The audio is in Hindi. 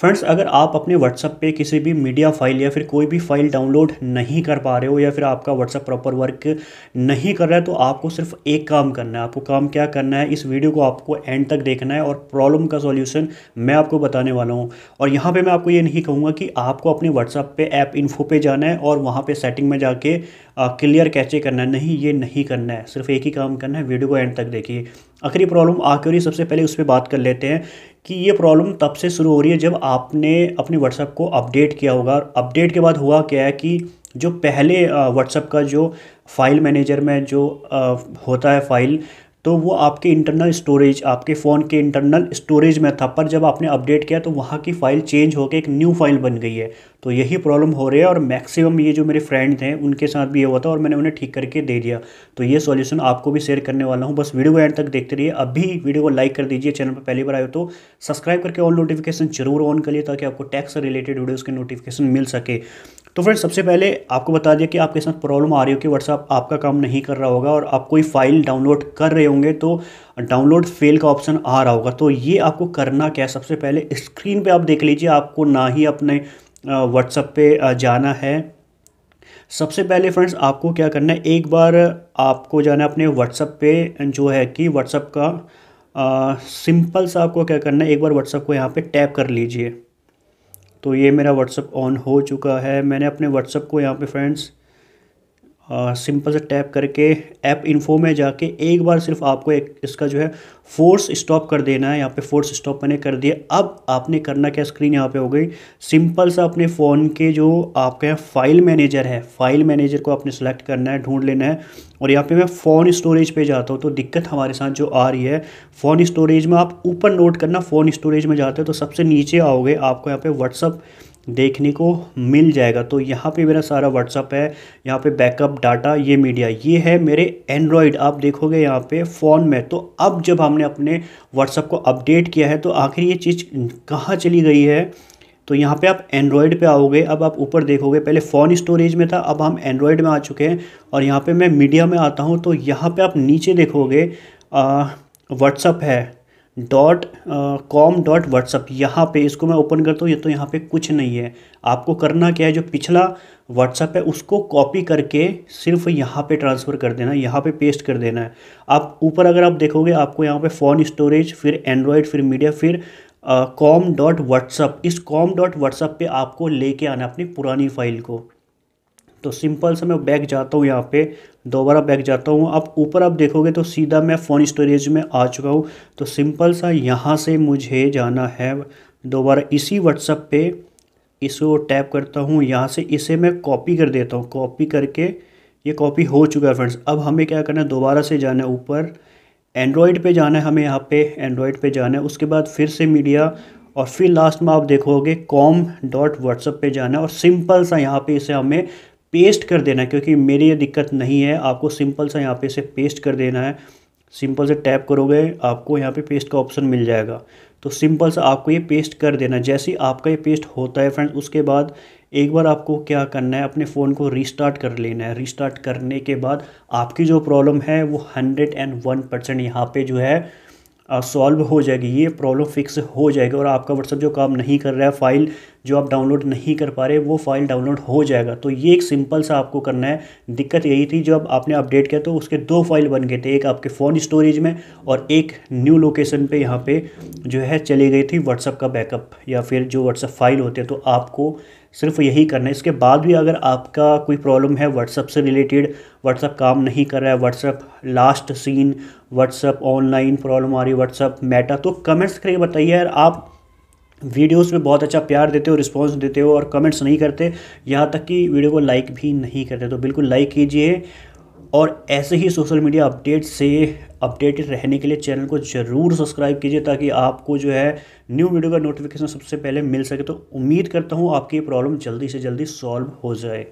फ्रेंड्स अगर आप अपने व्हाट्सअप पे किसी भी मीडिया फाइल या फिर कोई भी फाइल डाउनलोड नहीं कर पा रहे हो या फिर आपका व्हाट्सअप प्रॉपर वर्क नहीं कर रहा है तो आपको सिर्फ एक काम करना है आपको काम क्या करना है इस वीडियो को आपको एंड तक देखना है और प्रॉब्लम का सॉल्यूशन मैं आपको बताने वाला हूँ और यहाँ पर मैं आपको ये नहीं कहूँगा कि आपको अपने व्हाट्सअप पर ऐप इन्फो पे जाना है और वहाँ पर सेटिंग में जाके क्लियर कैचे करना है नहीं ये नहीं करना है सिर्फ एक ही काम करना है वीडियो को एंड तक देखिए आखिरी प्रॉब्लम आ क्यों रही सबसे पहले उस पर बात कर लेते हैं कि ये प्रॉब्लम तब से शुरू हो रही है जब आपने अपने व्हाट्सअप को अपडेट किया होगा अपडेट के बाद हुआ क्या है कि जो पहले व्हाट्सअप का जो फाइल मैनेजर में जो होता है फाइल तो वो आपके इंटरनल स्टोरेज आपके फ़ोन के इंटरनल स्टोरेज में था पर जब आपने अपडेट किया तो वहाँ की फ़ाइल चेंज होकर एक न्यू फाइल बन गई है तो यही प्रॉब्लम हो रही है और मैक्सिमम ये जो मेरे फ्रेंड थे उनके साथ भी ये हुआ था और मैंने उन्हें ठीक करके दे दिया तो ये सॉल्यूशन आपको भी शेयर करने वाला हूँ बस वीडियो को एंड तक देखते रहिए अभी वीडियो को लाइक कर दीजिए चैनल पर पहली बार आए तो सब्सक्राइब करके ऑल नोटिफिकेशन जरूर ऑन करिए ताकि आपको टैक्स से रिलेटेड वीडियोज़ के नोटिफिकेशन मिल सके तो फ्रेंड सबसे पहले आपको बता दिया कि आपके साथ प्रॉब्लम आ रही हो कि व्हाट्सअप आपका काम नहीं कर रहा होगा और आप कोई फाइल डाउनलोड कर रहे होंगे तो डाउनलोड फेल का ऑप्शन आ रहा होगा तो ये आपको करना क्या है सबसे पहले स्क्रीन पे आप देख लीजिए आपको ना ही अपने व्हाट्सअप पे जाना है सबसे पहले फ्रेंड्स आपको क्या करना है एक बार आपको जाना है अपने व्हाट्सअप पे जो है कि व्हाट्सअप का सिंपल सा आपको क्या करना है एक बार व्हाट्सअप को यहाँ पे टैप कर लीजिए तो ये मेरा व्हाट्सअप ऑन हो चुका है मैंने अपने व्हाट्सअप को यहाँ पे फ्रेंड्स सिंपल से टैप करके ऐप इन्फो में जाके एक बार सिर्फ आपको एक इसका जो है फोर्स स्टॉप कर देना है यहाँ पे फोर्स स्टॉप मैंने कर दिया अब आपने करना क्या स्क्रीन यहाँ पे हो गई सिंपल सा अपने फ़ोन के जो यहाँ फाइल मैनेजर है फाइल मैनेजर को आपने सेलेक्ट करना है ढूंढ लेना है और यहाँ पे मैं फ़ोन स्टोरेज पे जाता हूँ तो दिक्कत हमारे साथ जो आ रही है फ़ोन स्टोरेज में आप ऊपर नोट करना फ़ोन स्टोरेज में जाते हो तो सबसे नीचे आओगे आपको यहाँ पे व्हाट्सअप देखने को मिल जाएगा तो यहाँ पे मेरा सारा व्हाट्सअप है यहाँ पे बैकअप डाटा ये मीडिया ये है मेरे एंड्रॉयड आप देखोगे यहाँ पे फ़ोन में तो अब जब हमने अपने व्हाट्सअप को अपडेट किया है तो आखिर ये चीज़ कहाँ चली गई है तो यहाँ पे आप एंड्रॉयड पे आओगे अब आप ऊपर देखोगे पहले फ़ोन स्टोरेज में था अब हम एंड्रॉयड में आ चुके हैं और यहाँ पर मैं मीडिया में आता हूँ तो यहाँ पर आप नीचे देखोगे व्हाट्सअप है डॉट कॉम डॉट व्हाट्सअप यहाँ पे इसको मैं ओपन करता हूँ ये तो यहाँ पे कुछ नहीं है आपको करना क्या है जो पिछला व्हाट्सअप है उसको कॉपी करके सिर्फ यहाँ पे ट्रांसफ़र कर देना है यहाँ पे पेस्ट कर देना है आप ऊपर अगर आप देखोगे आपको यहाँ पे फ़ोन स्टोरेज फिर एंड्रॉयड फिर मीडिया फिर कॉम डॉट व्हाट्सअप इस कॉम डॉट व्हाट्सअप पर आपको लेके आना अपनी पुरानी फाइल को तो सिंपल से मैं बैक जाता हूँ यहाँ पे दोबारा बैक जाता हूँ अब ऊपर आप देखोगे तो सीधा मैं फ़ोन स्टोरेज में आ चुका हूँ तो सिंपल सा यहाँ से मुझे जाना है दोबारा इसी व्हाट्सअप पे इसको टैप करता हूँ यहाँ से इसे मैं कॉपी कर देता हूँ कॉपी करके ये कॉपी हो चुका है फ्रेंड्स अब हमें क्या करना है दोबारा से जाना है ऊपर एंड्रॉयड पर जाना है हमें यहाँ पर एंड्रॉयड पर जाना है उसके बाद फिर से मीडिया और फिर लास्ट में आप देखोगे कॉम डॉट व्हाट्सअप पर जाना है और सिंपल सा यहाँ पे इसे हमें पेस्ट कर देना है क्योंकि मेरी ये दिक्कत नहीं है आपको सिंपल सा यहाँ पे इसे पेस्ट कर देना है सिंपल से टैप करोगे आपको यहाँ पे पेस्ट का ऑप्शन मिल जाएगा तो सिंपल सा आपको ये पेस्ट कर देना है जैसे ही आपका ये पेस्ट होता है फ्रेंड्स उसके बाद एक बार आपको क्या करना है अपने फ़ोन को रिस्टार्ट कर लेना है रिस्टार्ट करने के बाद आपकी जो प्रॉब्लम है वो हंड्रेड एंड वन परसेंट यहाँ पर जो है सॉल्व हो जाएगी ये प्रॉब्लम फिक्स हो जाएगी और आपका व्हाट्सअप जो काम नहीं कर रहा है फाइल जो आप डाउनलोड नहीं कर पा रहे वो फाइल डाउनलोड हो जाएगा तो ये एक सिंपल सा आपको करना है दिक्कत यही थी जब आपने अपडेट किया तो उसके दो फाइल बन गए थे एक आपके फ़ोन स्टोरेज में और एक न्यू लोकेशन पे यहाँ पे जो है चली गई थी व्हाट्सअप का बैकअप या फिर जो व्हाट्सअप फाइल होते हैं तो आपको सिर्फ यही करना है इसके बाद भी अगर आपका कोई प्रॉब्लम है व्हाट्सअप से रिलेटेड व्हाट्सअप काम नहीं कर रहा है WhatsApp last seen WhatsApp online problem आ रही है व्हाट्सअप मेटा तो कमेंट्स करके बताइए यार आप वीडियोस में बहुत अच्छा प्यार देते हो रिस्पांस देते हो और कमेंट्स नहीं करते यहाँ तक कि वीडियो को लाइक भी नहीं करते तो बिल्कुल लाइक कीजिए और ऐसे ही सोशल मीडिया अपडेट से अपडेटेड रहने के लिए चैनल को ज़रूर सब्सक्राइब कीजिए ताकि आपको जो है न्यू वीडियो का नोटिफिकेशन सबसे पहले मिल सके तो उम्मीद करता हूँ आपकी प्रॉब्लम जल्दी से जल्दी सॉल्व हो जाए